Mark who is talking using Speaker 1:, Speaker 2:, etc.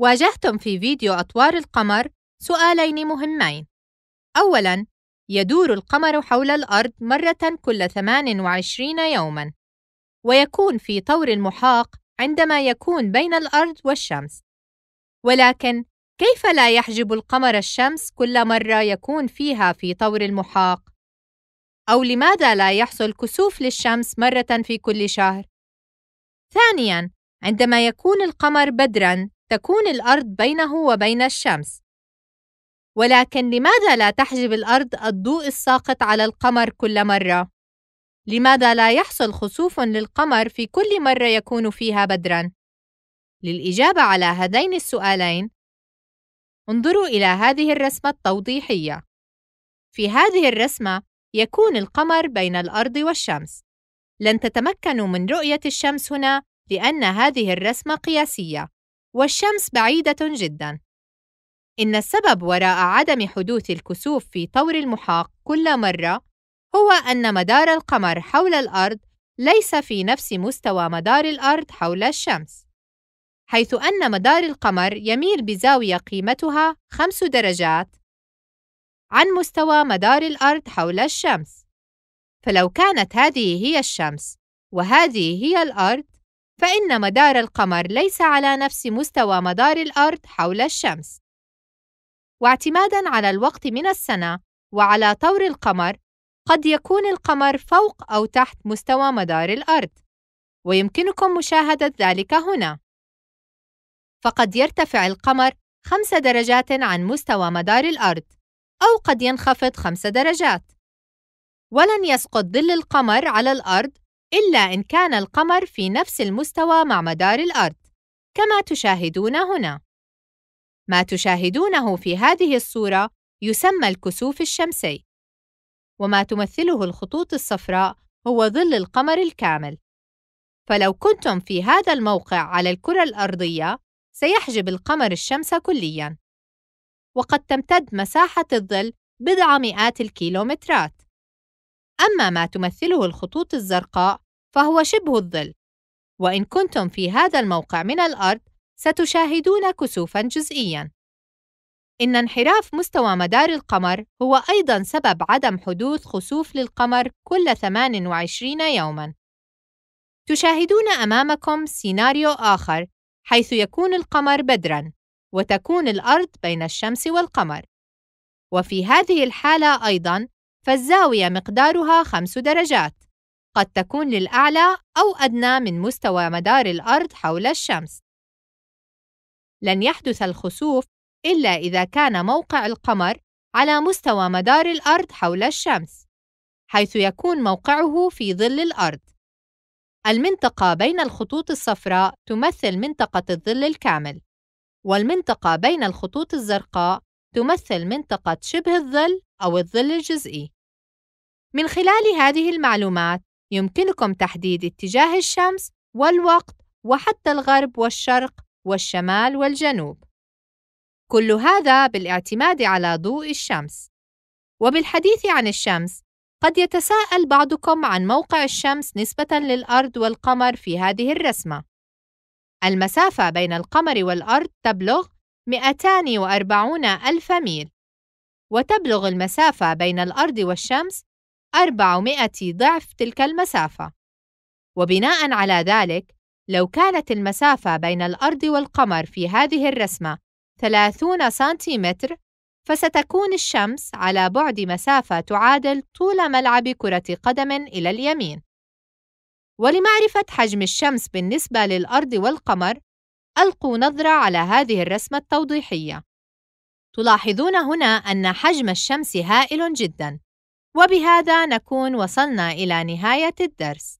Speaker 1: واجهتم في فيديو أطوار القمر سؤالين مهمين أولاً يدور القمر حول الأرض مرة كل 28 يوماً ويكون في طور المحاق عندما يكون بين الأرض والشمس ولكن كيف لا يحجب القمر الشمس كل مرة يكون فيها في طور المحاق؟ أو لماذا لا يحصل كسوف للشمس مرة في كل شهر؟ ثانياً، عندما يكون القمر بدراً تكون الأرض بينه وبين الشمس ولكن لماذا لا تحجب الأرض الضوء الساقط على القمر كل مرة؟ لماذا لا يحصل خسوف للقمر في كل مرة يكون فيها بدرًا؟ للإجابة على هذين السؤالين، انظروا إلى هذه الرسمة التوضيحية. في هذه الرسمة يكون القمر بين الأرض والشمس. لن تتمكنوا من رؤية الشمس هنا لأن هذه الرسمة قياسية، والشمس بعيدة جدا. إن السبب وراء عدم حدوث الكسوف في طور المحاق كل مرة هو أن مدار القمر حول الأرض ليس في نفس مستوى مدار الأرض حول الشمس، حيث أن مدار القمر يميل بزاوية قيمتها خمس درجات عن مستوى مدار الأرض حول الشمس، فلو كانت هذه هي الشمس وهذه هي الأرض، فإن مدار القمر ليس على نفس مستوى مدار الأرض حول الشمس. واعتمادًا على الوقت من السنة وعلى طور القمر، قد يكون القمر فوق أو تحت مستوى مدار الأرض، ويمكنكم مشاهدة ذلك هنا. فقد يرتفع القمر خمس درجات عن مستوى مدار الأرض، أو قد ينخفض خمس درجات. ولن يسقط ظل القمر على الأرض إلا إن كان القمر في نفس المستوى مع مدار الأرض، كما تشاهدون هنا. ما تشاهدونه في هذه الصورة يسمى الكسوف الشمسي، وما تمثله الخطوط الصفراء هو ظل القمر الكامل. فلو كنتم في هذا الموقع على الكرة الأرضية، سيحجب القمر الشمس كلياً. وقد تمتد مساحة الظل بضع مئات الكيلومترات. أما ما تمثله الخطوط الزرقاء فهو شبه الظل وان كنتم في هذا الموقع من الارض ستشاهدون كسوفا جزئيا ان انحراف مستوى مدار القمر هو ايضا سبب عدم حدوث خسوف للقمر كل 28 يوما تشاهدون امامكم سيناريو اخر حيث يكون القمر بدرا وتكون الارض بين الشمس والقمر وفي هذه الحاله ايضا فالزاويه مقدارها خمس درجات قد تكون للأعلى أو أدنى من مستوى مدار الأرض حول الشمس. لن يحدث الخسوف إلا إذا كان موقع القمر على مستوى مدار الأرض حول الشمس، حيث يكون موقعه في ظل الأرض. المنطقة بين الخطوط الصفراء تمثل منطقة الظل الكامل، والمنطقة بين الخطوط الزرقاء تمثل منطقة شبه الظل أو الظل الجزئي. من خلال هذه المعلومات يمكنكم تحديد اتجاه الشمس والوقت وحتى الغرب والشرق والشمال والجنوب كل هذا بالاعتماد على ضوء الشمس وبالحديث عن الشمس قد يتساءل بعضكم عن موقع الشمس نسبة للأرض والقمر في هذه الرسمة. المسافة بين القمر والأرض تبلغ 240 ألف ميل، وتبلغ المسافة بين الأرض والشمس 400 ضعف تلك المسافة وبناء على ذلك لو كانت المسافة بين الأرض والقمر في هذه الرسمة 30 سنتيمتر فستكون الشمس على بعد مسافة تعادل طول ملعب كرة قدم إلى اليمين ولمعرفة حجم الشمس بالنسبة للأرض والقمر ألقوا نظرة على هذه الرسمة التوضيحية تلاحظون هنا أن حجم الشمس هائل جداً وبهذا نكون وصلنا إلى نهاية الدرس